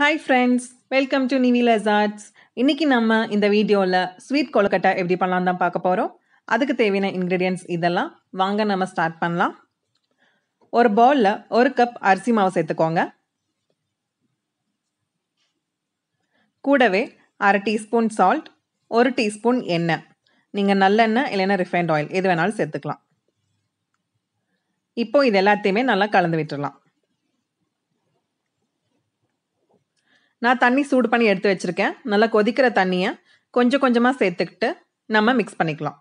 hi friends welcome to Nivilas arts இன்றைக்கி நம்ம இந்த வீடியோவில் ஸ்வீட் கொழுக்கட்டை எப்படி பண்ணலாம் தான் பார்க்க போகிறோம் அதுக்கு தேவையான இன்க்ரீடியன்ஸ் இதெல்லாம் வாங்க நம்ம ஸ்டார்ட் பண்ணலாம் ஒரு பவுலில் ஒரு கப் அரிசி மாவு சேர்த்துக்கோங்க கூடவே அரை டீஸ்பூன் சால்ட் ஒரு டீஸ்பூன் எண்ணெய் நீங்கள் நல்லெண்ணெய் இல்லைன்னா ரிஃபைண்ட் ஆயில் எது வேணாலும் சேர்த்துக்கலாம் இப்போது இது எல்லாத்தையுமே நல்லா கலந்து விட்டுடலாம் நான் தண்ணி சூடு பண்ணி எடுத்து வச்சுருக்கேன் நல்லா கொதிக்கிற தண்ணியை கொஞ்சம் கொஞ்சமாக சேர்த்துக்கிட்டு நம்ம மிக்ஸ் பண்ணிக்கலாம்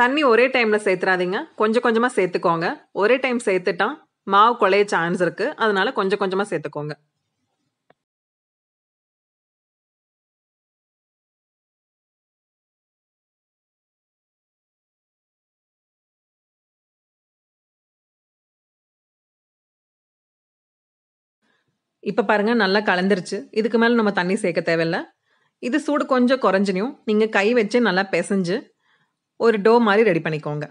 தண்ணி ஒரே டைமில் சேர்த்துறாதீங்க கொஞ்சம் கொஞ்சமாக சேர்த்துக்கோங்க ஒரே டைம் சேர்த்துட்டா மாவு குழைய சான்ஸ் இருக்குது அதனால் கொஞ்சம் கொஞ்சமாக சேர்த்துக்கோங்க இப்போ பாருங்கள் நல்லா கலந்துருச்சு இதுக்கு மேலே நம்ம தண்ணி சேர்க்க தேவையில்ல இது சூடு கொஞ்சம் குறைஞ்சினியும் நீங்கள் கை வச்சு நல்லா பிசைஞ்சு ஒரு டோ மாதிரி ரெடி பண்ணிக்கோங்க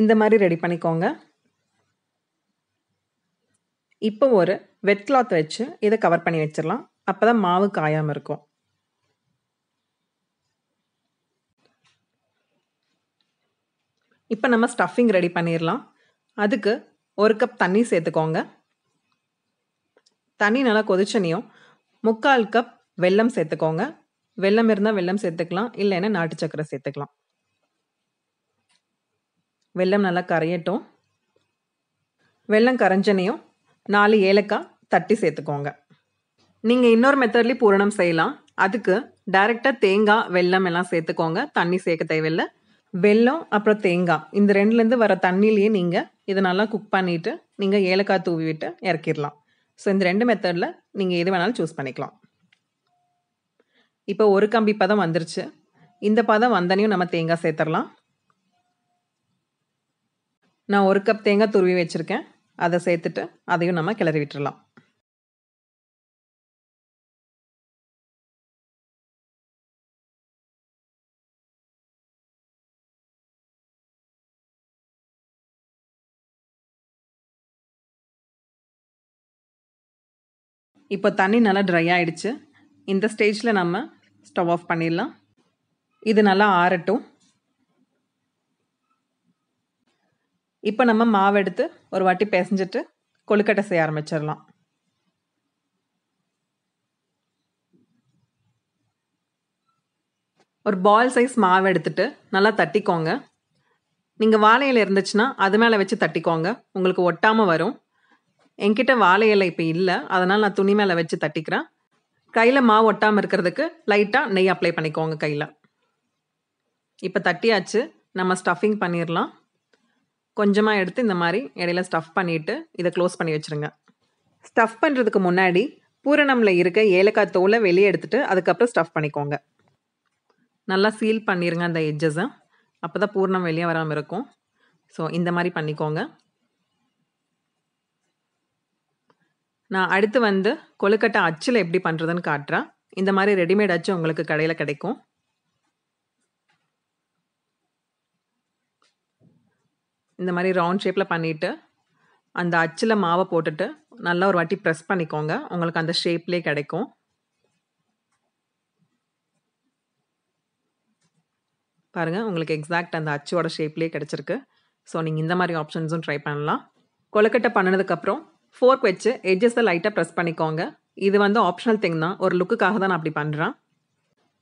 இந்த மாதிரி ரெடி பண்ணிக்கோங்க இப்போ ஒரு வெட் கிளாத் வச்சு இதை கவர் பண்ணி வச்சிடலாம் அப்போ தான் மாவு காயாமல் இருக்கும் இப்போ நம்ம ஸ்டஃபிங் ரெடி பண்ணிடலாம் அதுக்கு ஒரு கப் தண்ணி சேர்த்துக்கோங்க தண்ணி நல்லா கொதிச்சனையும் முக்கால் கப் வெல்லம் சேர்த்துக்கோங்க வெல்லம் இருந்தால் வெல்லம் சேர்த்துக்கலாம் இல்லைன்னா நாட்டு சக்கரை சேர்த்துக்கலாம் வெல்லம் நல்லா கரையட்டும் வெல்லம் கரைஞ்சனையும் நாலு ஏலக்காய் தட்டி சேர்த்துக்கோங்க நீங்கள் இன்னொரு மெத்தட்லேயும் பூரணம் செய்யலாம் அதுக்கு டைரெக்டாக தேங்காய் வெல்லம் எல்லாம் சேர்த்துக்கோங்க தண்ணி சேர்க்க தேவையில்லை வெல்லம் அப்புறம் தேங்காய் இந்த ரெண்டுலேருந்து வர தண்ணிலேயே நீங்கள் இதை நல்லா குக் பண்ணிவிட்டு நீங்கள் ஏலக்காய் தூவி விட்டு இறக்கிடலாம் ஸோ இந்த ரெண்டு மெத்தடில் நீங்கள் எது வேணாலும் சூஸ் பண்ணிக்கலாம் இப்போ ஒரு கம்பி பதம் வந்துருச்சு இந்த பதம் வந்தனையும் நம்ம தேங்காய் சேர்த்துடலாம் நான் ஒரு கப் தேங்காய் துருவி வச்சுருக்கேன் அதை சேர்த்துட்டு அதையும் நம்ம கிளறி விட்டுடலாம் இப்போ தண்ணி நல்லா ட்ரை ஆகிடுச்சு இந்த ஸ்டேஜில் நம்ம ஸ்டவ் ஆஃப் பண்ணிடலாம் இது நல்லா ஆறட்டும் இப்போ நம்ம மாவு எடுத்து ஒரு வாட்டி பிசைஞ்சிட்டு கொழுக்கட்டை செய்ய ஆரம்பிச்சிடலாம் ஒரு பால் சைஸ் மாவு எடுத்துட்டு நல்லா தட்டிக்கோங்க நீங்கள் வாழை இருந்துச்சுன்னா அது மேலே வச்சு தட்டிக்கோங்க உங்களுக்கு ஒட்டாமல் வரும் என்கிட்ட வாழை இலை இப்போ இல்லை அதனால் நான் துணி மேலே வச்சு தட்டிக்கிறேன் கையில் மாவு ஒட்டாமல் இருக்கிறதுக்கு லைட்டாக நெய் அப்ளை பண்ணிக்கோங்க கையில் இப்போ தட்டியாச்சு நம்ம ஸ்டஃபிங் பண்ணிடலாம் கொஞ்சமாக எடுத்து இந்த மாதிரி இடையில ஸ்டஃப் பண்ணிவிட்டு இதை க்ளோஸ் பண்ணி வச்சுருங்க ஸ்டஃப் பண்ணுறதுக்கு முன்னாடி பூரணமில் இருக்க ஏலக்காய் தோலை வெளியே எடுத்துகிட்டு அதுக்கப்புறம் ஸ்டஃப் பண்ணிக்கோங்க நல்லா சீல் பண்ணிடுங்க அந்த எட்ஜஸை அப்போ தான் பூர்ணம் வெளியே வராமல் இருக்கும் ஸோ இந்த மாதிரி பண்ணிக்கோங்க நான் அடுத்து வந்து கொழுக்கட்டை அச்சில் எப்படி பண்ணுறதுன்னு காட்டுறேன் இந்த மாதிரி ரெடிமேட் அச்சு உங்களுக்கு கடையில் கிடைக்கும் இந்த மாதிரி ரவுண்ட் ஷேப்பில் பண்ணிவிட்டு அந்த அச்சில் மாவை போட்டுட்டு நல்லா ஒரு வாட்டி ப்ரெஸ் பண்ணிக்கோங்க உங்களுக்கு அந்த ஷேப்லேயே கிடைக்கும் பாருங்கள் உங்களுக்கு எக்ஸாக்ட் அந்த அச்சோட ஷேப்லேயே கிடச்சிருக்கு ஸோ நீங்கள் இந்த மாதிரி ஆப்ஷன்ஸும் ட்ரை பண்ணலாம் கொலக்கட்டை பண்ணதுக்கப்புறம் ஃபோர்க் வச்சு எட்ஜஸை லைட்டாக ப்ரெஸ் பண்ணிக்கோங்க இது வந்து ஆப்ஷனல் திங் தான் ஒரு லுக்குக்காக தான் நான் அப்படி பண்ணுறேன்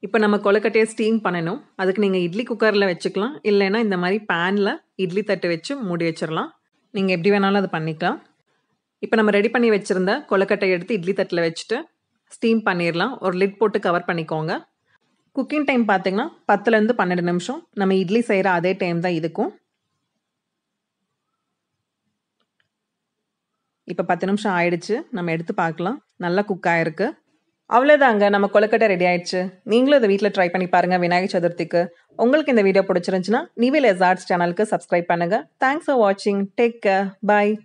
இப்போ நம்ம கொலக்கட்டையை ஸ்டீம் பண்ணணும் அதுக்கு நீங்கள் இட்லி குக்கரில் வச்சுக்கலாம் இல்லைன்னா இந்த மாதிரி பேனில் இட்லி தட்டு வச்சு மூடி வச்சிடலாம் நீங்கள் எப்படி வேணாலும் அது பண்ணிக்கலாம் இப்போ நம்ம ரெடி பண்ணி வச்சுருந்த கொலக்கட்டை எடுத்து இட்லி தட்டில் வச்சுட்டு ஸ்டீம் பண்ணிடலாம் ஒரு லிட் போட்டு கவர் பண்ணிக்கோங்க குக்கிங் டைம் பார்த்திங்கன்னா பத்துலேருந்து பன்னெண்டு நிமிஷம் நம்ம இட்லி செய்கிற அதே டைம் தான் இதுக்கும் இப்போ பத்து நிமிஷம் ஆயிடுச்சு நம்ம எடுத்து பார்க்கலாம் நல்லா குக் ஆகிருக்கு அவ்வளோதாங்க நம்ம கொழுக்கட்டை ரெடி ஆயிடுச்சு நீங்களும் இதை வீட்டில் ட்ரை பண்ணி பாருங்கள் விநாயகர் சதுர்த்திக்கு உங்களுக்கு இந்த வீடியோ பிடிச்சிருந்துச்சுன்னா நிவிலேஸ் ஆர்ட்ஸ் சேனலுக்கு சப்ஸ்கிரைப் பண்ணுங்கள் தேங்க்ஸ் ஃபார் வாட்சிங் டேக் கேர் பாய்